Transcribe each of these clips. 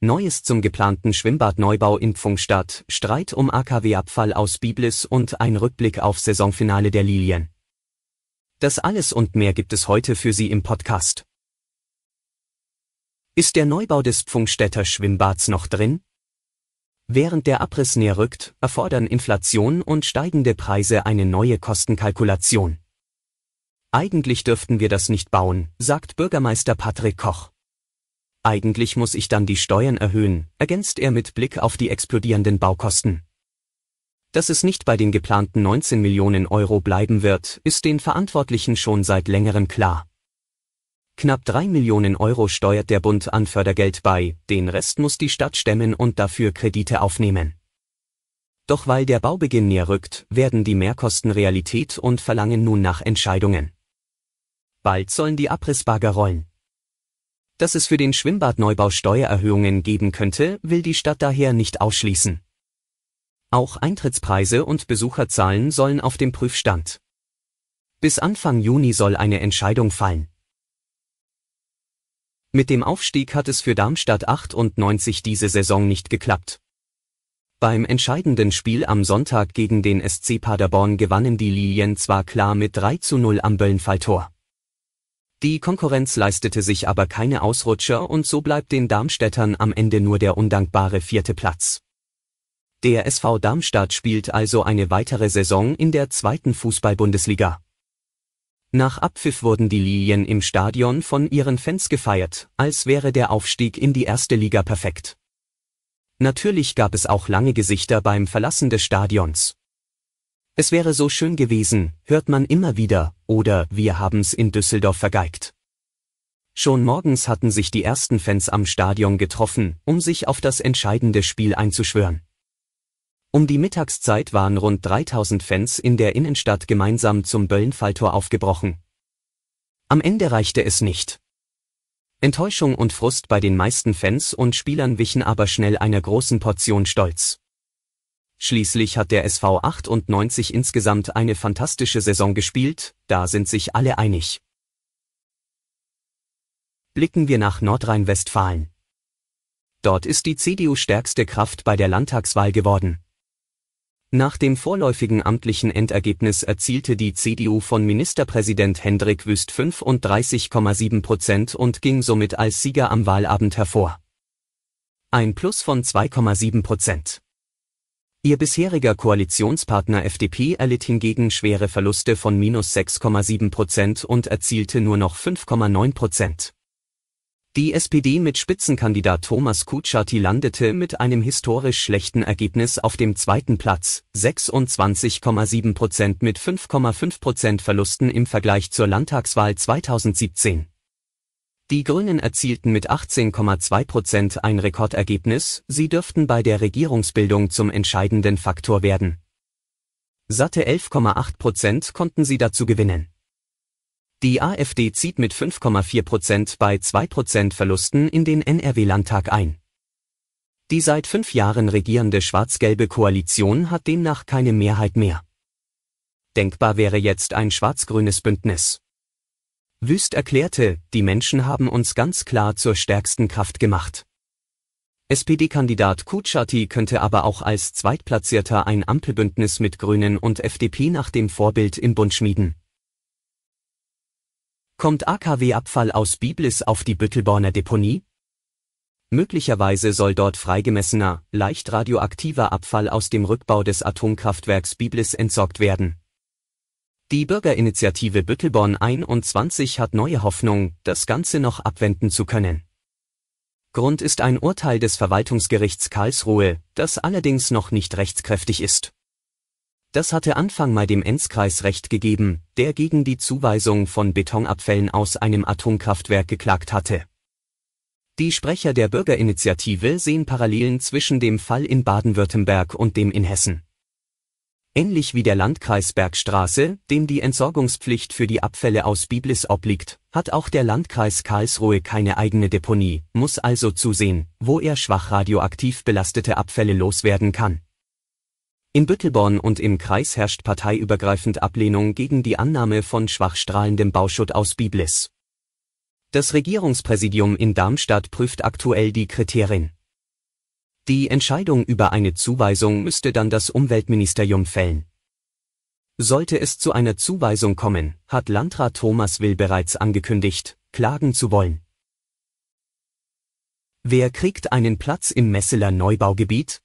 Neues zum geplanten Schwimmbadneubau in Pfungstadt, Streit um AKW-Abfall aus Biblis und ein Rückblick auf Saisonfinale der Lilien. Das alles und mehr gibt es heute für Sie im Podcast. Ist der Neubau des Pfungstädter Schwimmbads noch drin? Während der Abriss näher rückt, erfordern Inflation und steigende Preise eine neue Kostenkalkulation. Eigentlich dürften wir das nicht bauen, sagt Bürgermeister Patrick Koch. Eigentlich muss ich dann die Steuern erhöhen, ergänzt er mit Blick auf die explodierenden Baukosten. Dass es nicht bei den geplanten 19 Millionen Euro bleiben wird, ist den Verantwortlichen schon seit längerem klar. Knapp 3 Millionen Euro steuert der Bund an Fördergeld bei, den Rest muss die Stadt stemmen und dafür Kredite aufnehmen. Doch weil der Baubeginn näher rückt, werden die Mehrkosten Realität und verlangen nun nach Entscheidungen. Bald sollen die Abrissbagger rollen dass es für den Schwimmbadneubau Steuererhöhungen geben könnte, will die Stadt daher nicht ausschließen. Auch Eintrittspreise und Besucherzahlen sollen auf dem Prüfstand. Bis Anfang Juni soll eine Entscheidung fallen. Mit dem Aufstieg hat es für Darmstadt 98 diese Saison nicht geklappt. Beim entscheidenden Spiel am Sonntag gegen den SC Paderborn gewannen die Lilien zwar klar mit 3 zu 0 am Böllenfalltor. Die Konkurrenz leistete sich aber keine Ausrutscher und so bleibt den Darmstädtern am Ende nur der undankbare vierte Platz. Der SV Darmstadt spielt also eine weitere Saison in der zweiten Fußball-Bundesliga. Nach Abpfiff wurden die Lilien im Stadion von ihren Fans gefeiert, als wäre der Aufstieg in die erste Liga perfekt. Natürlich gab es auch lange Gesichter beim Verlassen des Stadions. Es wäre so schön gewesen, hört man immer wieder, oder wir haben's in Düsseldorf vergeigt. Schon morgens hatten sich die ersten Fans am Stadion getroffen, um sich auf das entscheidende Spiel einzuschwören. Um die Mittagszeit waren rund 3000 Fans in der Innenstadt gemeinsam zum Böllenfalltor aufgebrochen. Am Ende reichte es nicht. Enttäuschung und Frust bei den meisten Fans und Spielern wichen aber schnell einer großen Portion Stolz. Schließlich hat der SV 98 insgesamt eine fantastische Saison gespielt, da sind sich alle einig. Blicken wir nach Nordrhein-Westfalen. Dort ist die CDU stärkste Kraft bei der Landtagswahl geworden. Nach dem vorläufigen amtlichen Endergebnis erzielte die CDU von Ministerpräsident Hendrik Wüst 35,7 Prozent und ging somit als Sieger am Wahlabend hervor. Ein Plus von 2,7 Prozent. Ihr bisheriger Koalitionspartner FDP erlitt hingegen schwere Verluste von minus 6,7 Prozent und erzielte nur noch 5,9 Prozent. Die SPD mit Spitzenkandidat Thomas Kutschaty landete mit einem historisch schlechten Ergebnis auf dem zweiten Platz, 26,7 Prozent mit 5,5 Prozent Verlusten im Vergleich zur Landtagswahl 2017. Die Grünen erzielten mit 18,2 Prozent ein Rekordergebnis, sie dürften bei der Regierungsbildung zum entscheidenden Faktor werden. Satte 11,8 Prozent konnten sie dazu gewinnen. Die AfD zieht mit 5,4 Prozent bei 2 Prozent Verlusten in den NRW-Landtag ein. Die seit fünf Jahren regierende schwarz-gelbe Koalition hat demnach keine Mehrheit mehr. Denkbar wäre jetzt ein schwarz-grünes Bündnis. Wüst erklärte, die Menschen haben uns ganz klar zur stärksten Kraft gemacht. SPD-Kandidat Kutschaty könnte aber auch als Zweitplatzierter ein Ampelbündnis mit Grünen und FDP nach dem Vorbild im Bund schmieden. Kommt AKW-Abfall aus Biblis auf die Büttelborner Deponie? Möglicherweise soll dort freigemessener, leicht radioaktiver Abfall aus dem Rückbau des Atomkraftwerks Biblis entsorgt werden. Die Bürgerinitiative Büttelborn 21 hat neue Hoffnung, das Ganze noch abwenden zu können. Grund ist ein Urteil des Verwaltungsgerichts Karlsruhe, das allerdings noch nicht rechtskräftig ist. Das hatte Anfang Mai dem Enzkreis Recht gegeben, der gegen die Zuweisung von Betonabfällen aus einem Atomkraftwerk geklagt hatte. Die Sprecher der Bürgerinitiative sehen Parallelen zwischen dem Fall in Baden-Württemberg und dem in Hessen. Ähnlich wie der Landkreis Bergstraße, dem die Entsorgungspflicht für die Abfälle aus Biblis obliegt, hat auch der Landkreis Karlsruhe keine eigene Deponie, muss also zusehen, wo er schwach radioaktiv belastete Abfälle loswerden kann. In Büttelborn und im Kreis herrscht parteiübergreifend Ablehnung gegen die Annahme von schwach strahlendem Bauschutt aus Biblis. Das Regierungspräsidium in Darmstadt prüft aktuell die Kriterien. Die Entscheidung über eine Zuweisung müsste dann das Umweltministerium fällen. Sollte es zu einer Zuweisung kommen, hat Landrat Thomas Will bereits angekündigt, klagen zu wollen. Wer kriegt einen Platz im Messeler Neubaugebiet?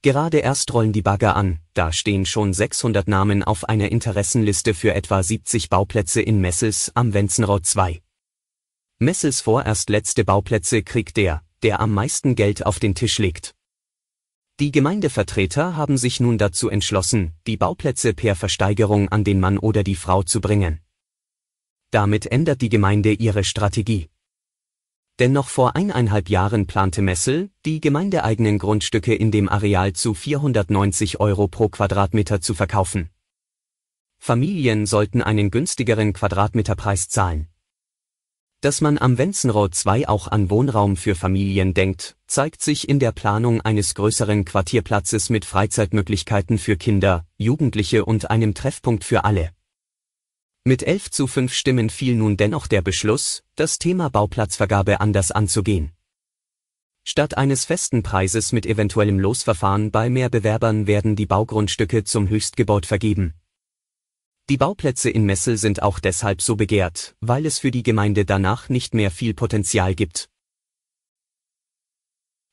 Gerade erst rollen die Bagger an, da stehen schon 600 Namen auf einer Interessenliste für etwa 70 Bauplätze in Messels am Wenzenrod 2. Messels vorerst letzte Bauplätze kriegt der, der am meisten Geld auf den Tisch legt. Die Gemeindevertreter haben sich nun dazu entschlossen, die Bauplätze per Versteigerung an den Mann oder die Frau zu bringen. Damit ändert die Gemeinde ihre Strategie. Denn noch vor eineinhalb Jahren plante Messel, die gemeindeeigenen Grundstücke in dem Areal zu 490 Euro pro Quadratmeter zu verkaufen. Familien sollten einen günstigeren Quadratmeterpreis zahlen. Dass man am Wenzenroad 2 auch an Wohnraum für Familien denkt, zeigt sich in der Planung eines größeren Quartierplatzes mit Freizeitmöglichkeiten für Kinder, Jugendliche und einem Treffpunkt für alle. Mit 11 zu 5 Stimmen fiel nun dennoch der Beschluss, das Thema Bauplatzvergabe anders anzugehen. Statt eines festen Preises mit eventuellem Losverfahren bei mehr Bewerbern werden die Baugrundstücke zum Höchstgebot vergeben die Bauplätze in Messel sind auch deshalb so begehrt, weil es für die Gemeinde danach nicht mehr viel Potenzial gibt.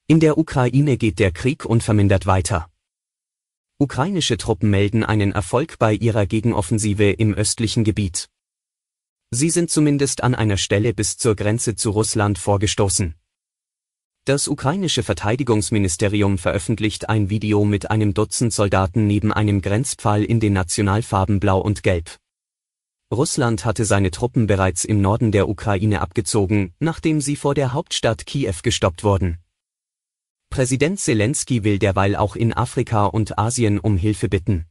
In der Ukraine geht der Krieg unvermindert weiter. Ukrainische Truppen melden einen Erfolg bei ihrer Gegenoffensive im östlichen Gebiet. Sie sind zumindest an einer Stelle bis zur Grenze zu Russland vorgestoßen. Das ukrainische Verteidigungsministerium veröffentlicht ein Video mit einem Dutzend Soldaten neben einem Grenzpfahl in den Nationalfarben Blau und Gelb. Russland hatte seine Truppen bereits im Norden der Ukraine abgezogen, nachdem sie vor der Hauptstadt Kiew gestoppt wurden. Präsident Zelensky will derweil auch in Afrika und Asien um Hilfe bitten.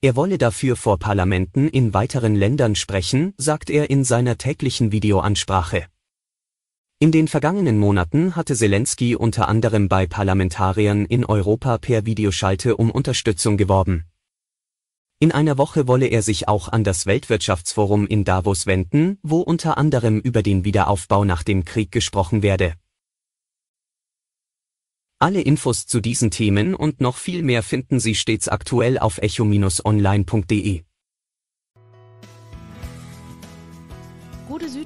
Er wolle dafür vor Parlamenten in weiteren Ländern sprechen, sagt er in seiner täglichen Videoansprache. In den vergangenen Monaten hatte Zelensky unter anderem bei Parlamentariern in Europa per Videoschalte um Unterstützung geworben. In einer Woche wolle er sich auch an das Weltwirtschaftsforum in Davos wenden, wo unter anderem über den Wiederaufbau nach dem Krieg gesprochen werde. Alle Infos zu diesen Themen und noch viel mehr finden Sie stets aktuell auf echo-online.de.